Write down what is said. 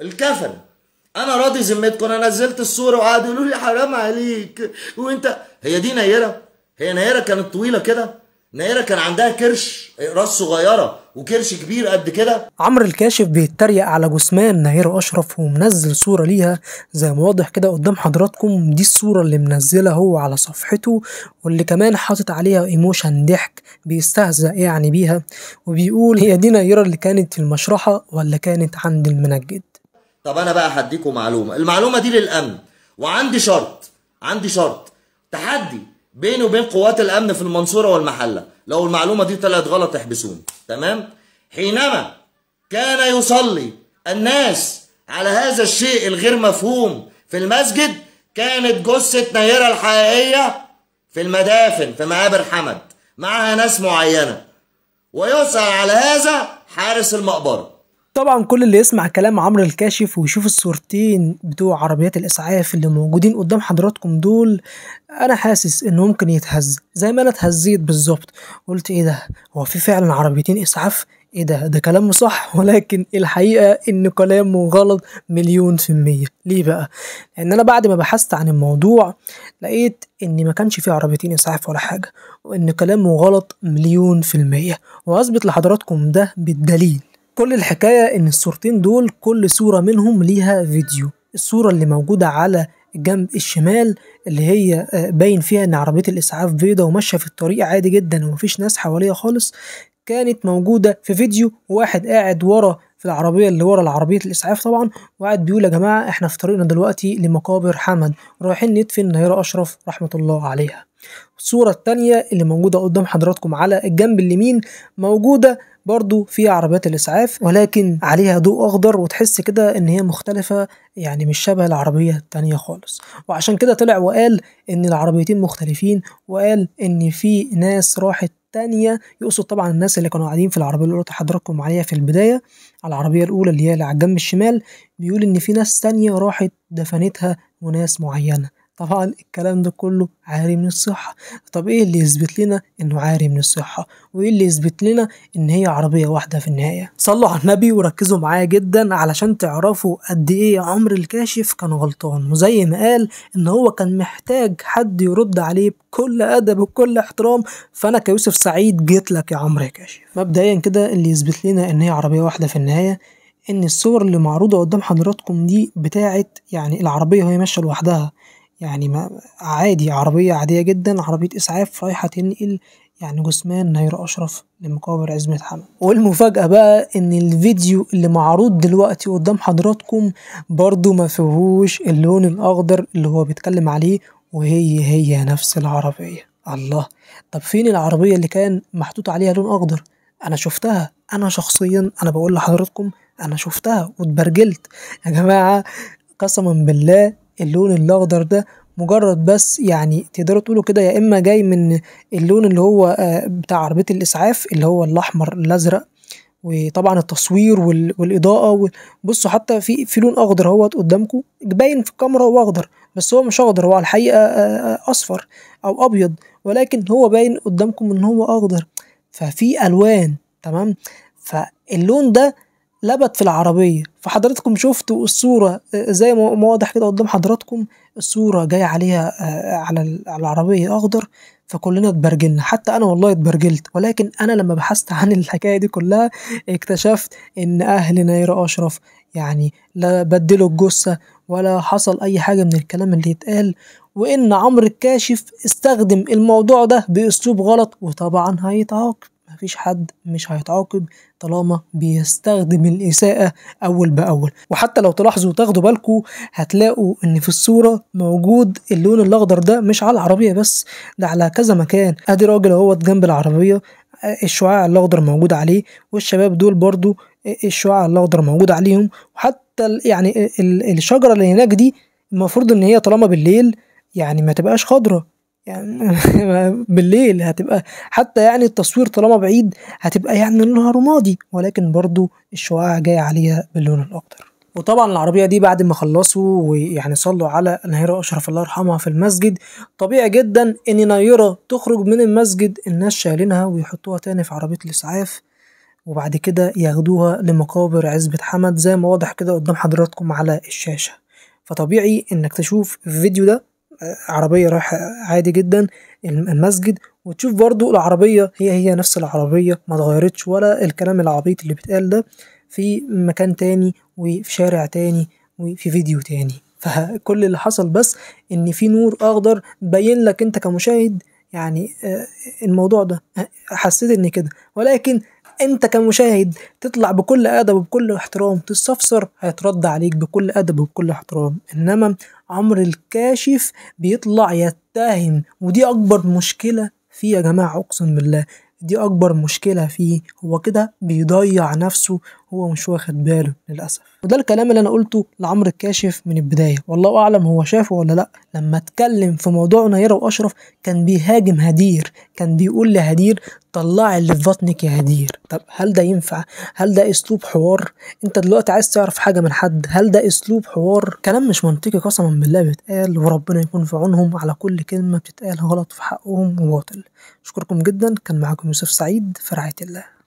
الكفن انا راضي ذمتكم انا نزلت الصوره وقعدوا يقولوا لي حرام عليك وانت هي دي نيره هي نيره كانت طويله كده نيره كان عندها كرش راس صغيره وكرش كبير قد كده عمرو الكاشف بيتريق على جثمان نيرة أشرف ومنزل صورة ليها زي ما واضح كده قدام حضراتكم دي الصورة اللي منزلها هو على صفحته واللي كمان حاطط عليها ايموشن ضحك بيستهزأ يعني بيها وبيقول هي دي نيرة اللي كانت في المشرحة ولا كانت عند المنجد طب انا بقى هديكم معلومه المعلومه دي للامن وعندي شرط عندي شرط تحدي بيني وبين قوات الامن في المنصوره والمحله لو المعلومه دي طلعت غلط احبسوني تمام حينما كان يصلي الناس على هذا الشيء الغير مفهوم في المسجد كانت جثه نيره الحقيقيه في المدافن في مقابر حمد معها ناس معينه ويسأل على هذا حارس المقبره طبعا كل اللي يسمع كلام عمرو الكاشف ويشوف الصورتين بتوع عربيات الاسعاف اللي موجودين قدام حضراتكم دول انا حاسس انه ممكن يتهز زي ما انا اتهزيت بالظبط قلت ايه ده هو في فعلا عربيتين اسعاف ايه ده ده كلامه صح ولكن الحقيقة ان كلامه غلط مليون في المية ليه بقى لان انا بعد ما بحثت عن الموضوع لقيت ان ما كانش فيه عربيتين اسعاف ولا حاجة وان كلامه غلط مليون في المية وهثبت لحضراتكم ده بالدليل كل الحكاية إن الصورتين دول كل صورة منهم ليها فيديو الصورة اللي موجودة على الجنب الشمال اللي هي آه، باين فيها إن عربية الإسعاف بيضة وماشية في الطريق عادي جدا ومفيش ناس حواليها خالص كانت موجودة في فيديو واحد قاعد ورا في العربية اللي ورا العربية الإسعاف طبعا وقاعد بيقول يا جماعة احنا في طريقنا دلوقتي لمقابر حمد رايحين ندفن نيرة أشرف رحمة الله عليها الصورة التانية اللي موجودة قدام حضراتكم على الجنب اليمين موجودة برضو في عربيات الإسعاف ولكن عليها ضوء أخضر وتحس كده إن هي مختلفة يعني مش شبه العربية التانية خالص وعشان كده طلع وقال إن العربيتين مختلفين وقال إن في ناس راحت تانية يقصد طبعا الناس اللي كانوا قاعدين في العربية الأولى تحضركم عليها في البداية على العربية الأولى اللي هي اللي على الجنب الشمال بيقول إن في ناس تانية راحت دفنتها وناس معينة طبعا الكلام ده كله عاري من الصحة طب ايه اللي يثبت لنا انه عاري من الصحة وايه اللي يثبت لنا ان هي عربية واحدة في النهاية صلوا على النبي وركزوا معايا جدا علشان تعرفوا قد ايه عمر الكاشف كان غلطان وزي ما قال ان هو كان محتاج حد يرد عليه بكل ادب وكل احترام فانا كيوسف سعيد جيت لك يا عمرو يا كاشف مبدئيا كده اللي يثبت لنا ان هي عربية واحدة في النهاية ان الصور اللي معروضة قدام حضراتكم دي بتاعت يعني العربية وهي ماشية لوحدها يعني ما عادي عربية عادية جدا عربية إسعاف رايحة تنقل يعني جثمان نير أشرف لمقابر عزمة حمد والمفاجأة بقى إن الفيديو اللي معروض دلوقتي قدام حضراتكم برضو ما فيهوش اللون الأخضر اللي هو بيتكلم عليه وهي هي نفس العربية الله طب فين العربية اللي كان محطوط عليها لون أخضر أنا شفتها أنا شخصيا أنا بقول لحضراتكم أنا شفتها واتبرجلت يا جماعة قسما بالله اللون الاخضر ده مجرد بس يعني تقدروا تقولوا كده يا اما جاي من اللون اللي هو آه، بتاع عربيه الاسعاف اللي هو الاحمر الازرق وطبعا التصوير والاضاءه بصوا حتى في في لون اخضر اهوت قدامكم باين في الكاميرا هو اخضر بس هو مش اخضر هو على الحقيقه آه، آه، اصفر او ابيض ولكن هو باين قدامكم ان هو اخضر ففي الوان تمام فاللون ده لبت في العربية فحضراتكم شفتوا الصورة آه، زي ما واضح كده قدام حضراتكم الصورة جاية عليها آه، على العربية أخضر فكلنا اتبرجلنا حتى أنا والله اتبرجلت ولكن أنا لما بحثت عن الحكاية دي كلها اكتشفت إن أهل نايرة أشرف يعني لا بدلوا الجثة ولا حصل أي حاجة من الكلام اللي يتقال وإن عمرو الكاشف استخدم الموضوع ده بأسلوب غلط وطبعا هيتعاقب مفيش حد مش هيتعاقب طالما بيستخدم الإساءة أول بأول وحتى لو تلاحظوا وتاخدوا بالكم هتلاقوا إن في الصورة موجود اللون الأخضر ده مش على العربية بس ده على كذا مكان أدي راجل اهوت جنب العربية الشعاع الأخضر موجود عليه والشباب دول برضو الشعاع الأخضر موجود عليهم وحتى يعني الشجرة اللي هناك دي المفروض إن هي طالما بالليل يعني ما تبقاش خضرة يعني بالليل هتبقى حتى يعني التصوير طالما بعيد هتبقى يعني لونها رمادي ولكن برضو الشعاع جاي عليها باللون الاخضر وطبعا العربيه دي بعد ما خلصوا ويعني صلوا على نيره اشرف الله يرحمها في المسجد طبيعي جدا ان نيره تخرج من المسجد الناس شايلينها ويحطوها تاني في عربيه الاسعاف وبعد كده ياخدوها لمقابر عزبة حمد زي ما واضح كده قدام حضراتكم على الشاشة فطبيعي انك تشوف الفيديو ده عربية رايحة عادي جدا المسجد وتشوف برضو العربية هي هي نفس العربية ما اتغيرتش ولا الكلام العبيط اللي بيتقال ده في مكان تاني وفي شارع تاني وفي فيديو تاني فكل اللي حصل بس ان في نور اخضر بين لك انت كمشاهد يعني آه، الموضوع ده حسيت ان كده ولكن انت كمشاهد تطلع بكل ادب وبكل احترام تستفسر هيترد عليك بكل ادب وبكل احترام انما عمرو الكاشف بيطلع يتهم ودي اكبر مشكله فيه يا جماعه اقسم بالله دي اكبر مشكله فيه هو كده بيضيع نفسه هو مش واخد باله للاسف وده الكلام اللي انا قلته لعمرو الكاشف من البدايه والله اعلم هو شافه ولا لا لما اتكلم في موضوع نيره واشرف كان بيهاجم هدير كان بيقول لهدير طلع اللي في بطنك يا هدير طب هل ده ينفع هل ده اسلوب حوار انت دلوقتي عايز تعرف حاجه من حد هل ده اسلوب حوار كلام مش منطقي قسما بالله بيتقال وربنا يكون في عونهم على كل كلمه بتتقال غلط في حقهم وباطل اشكركم جدا كان معاكم يوسف سعيد في رعايه الله